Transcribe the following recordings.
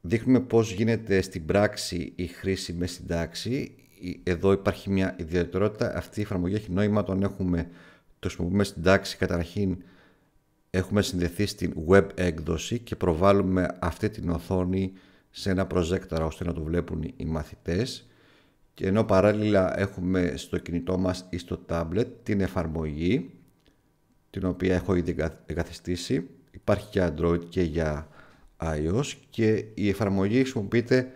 δείχνουμε πώς γίνεται στην πράξη η χρήση μες στην Εδώ υπάρχει μια ιδιαιτερότητα. Αυτή η εφαρμογή έχει νόημα όταν έχουμε το χρησιμοποιούμε στην τάξη. Καταρχήν έχουμε συνδεθεί στην web έκδοση και προβάλλουμε αυτή την οθόνη σε ένα προζέκταρα ώστε να το βλέπουν οι μαθητές και ενώ παράλληλα έχουμε στο κινητό μας ή στο tablet την εφαρμογή την οποία έχω ήδη εγκαθιστήσει υπάρχει και Android και για iOS και η εφαρμογή χρησιμοποιείται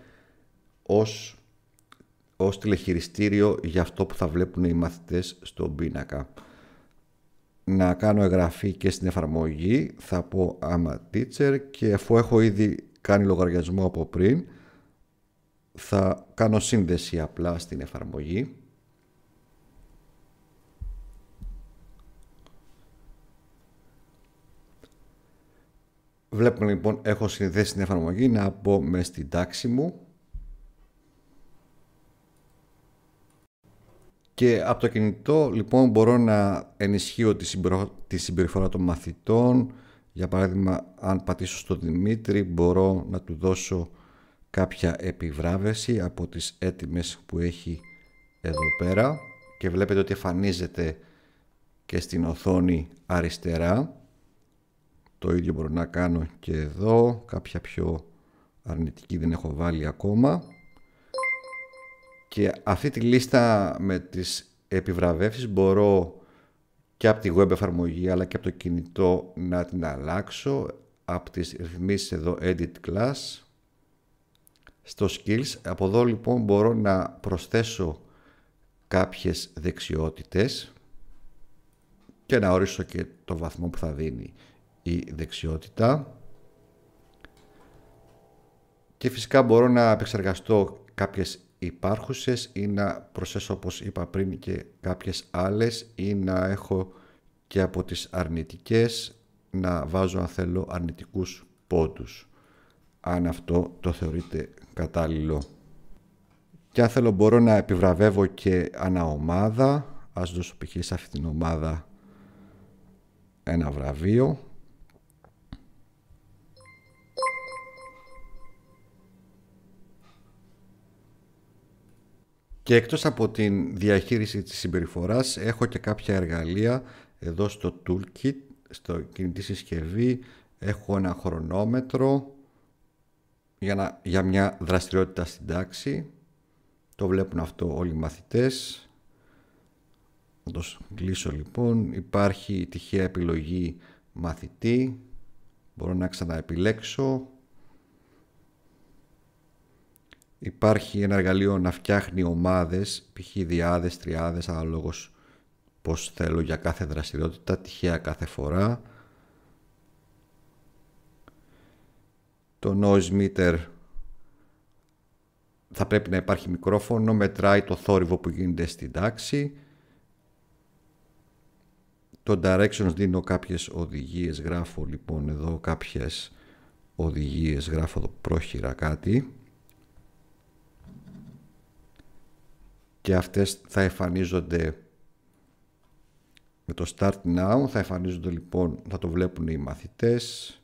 ως, ως τηλεχειριστήριο για αυτό που θα βλέπουν οι μαθητές στον πίνακα. Να κάνω εγγραφή και στην εφαρμογή θα πω άμα teacher και αφού έχω ήδη κάνει λογαριασμό από πριν θα κάνω σύνδεση απλά στην εφαρμογή Βλέπουμε λοιπόν, έχω συνδέσει την εφαρμογή να μπω μες στην τάξη μου. Και από το κινητό λοιπόν μπορώ να ενισχύω τη, συμπεριφορά, τη συμπεριφορά των μαθητών. Για παράδειγμα, αν πατήσω στον Δημήτρη μπορώ να του δώσω κάποια επιβράβευση από τις έτοιμες που έχει εδώ πέρα και βλέπετε ότι εμφανίζεται και στην οθόνη αριστερά το ίδιο μπορώ να κάνω και εδώ. Κάποια πιο αρνητική δεν έχω βάλει ακόμα. Και αυτή τη λίστα με τις επιβραβεύσεις μπορώ και από τη web εφαρμογή αλλά και από το κινητό να την αλλάξω από τις ρυθμίσεις εδώ edit class στο skills από εδώ λοιπόν μπορώ να προσθέσω κάποιες δεξιότητες και να ορίσω και το βαθμό που θα δίνει η δεξιότητα και φυσικά μπορώ να επεξεργαστώ κάποιες υπάρχουσες ή να προσθέσω όπως είπα πριν και κάποιες άλλες ή να έχω και από τις αρνητικές να βάζω αν θέλω αρνητικούς πόντους αν αυτό το θεωρείτε κατάλληλο και αν θέλω μπορώ να επιβραβεύω και ομάδα ας δώσω π.χ. σε αυτή την ομάδα ένα βραβείο Και εκτός από την διαχείριση της συμπεριφοράς έχω και κάποια εργαλεία εδώ στο toolkit, στο κινητή συσκευή, έχω ένα χρονόμετρο για, να, για μια δραστηριότητα στην τάξη. Το βλέπουν αυτό όλοι οι μαθητές. Να το κλείσω λοιπόν. Υπάρχει η τυχαία επιλογή μαθητή. Μπορώ να ξαναεπιλέξω. Υπάρχει ένα εργαλείο να φτιάχνει ομάδες, π.χ. διάδες, τριάδες, αναλόγως πώς θέλω για κάθε δραστηριότητα, τυχαία κάθε φορά. Το noise meter θα πρέπει να υπάρχει μικρόφωνο, μετράει το θόρυβο που γίνεται στην τάξη. Το directions δίνω κάποιες οδηγίες, γράφω λοιπόν εδώ κάποιες οδηγίες, γράφω εδώ πρόχειρα κάτι. και αυτές θα εμφανίζονται με το Start Now θα εμφανίζονται λοιπόν, θα το βλέπουν οι μαθητές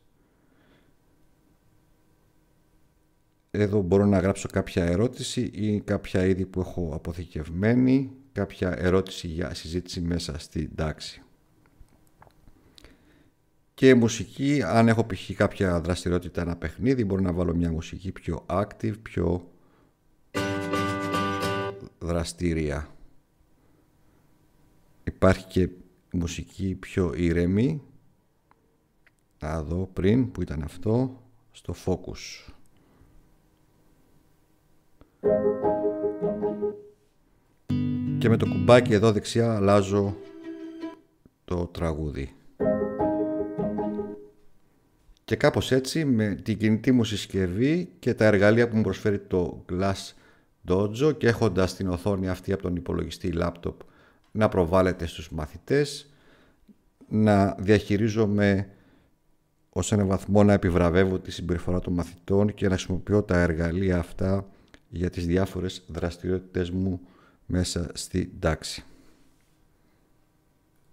Εδώ μπορώ να γράψω κάποια ερώτηση ή κάποια είδη που έχω αποθηκευμένη, κάποια ερώτηση για συζήτηση μέσα στην τάξη. Και μουσική, αν έχω π.χ. κάποια δραστηριότητα, ένα παιχνίδι, μπορώ να βάλω μια μουσική πιο active, πιο δραστήρια. Υπάρχει και μουσική πιο ήρεμη. Να δω πριν που ήταν αυτό στο focus. Και με το κουμπάκι εδώ δεξιά αλλάζω το τραγούδι. Και κάπως έτσι με την κινητή μου συσκευή και τα εργαλεία που μου προσφέρει το Glass Dojo και έχοντας την οθόνη αυτή από τον υπολογιστή λάπτοπ να προβάλλεται στους μαθητές, να διαχειρίζομαι ως ένα βαθμό να επιβραβεύω τη συμπεριφορά των μαθητών και να χρησιμοποιώ τα εργαλεία αυτά για τις διάφορες δραστηριότητες μου μέσα στη τάξη.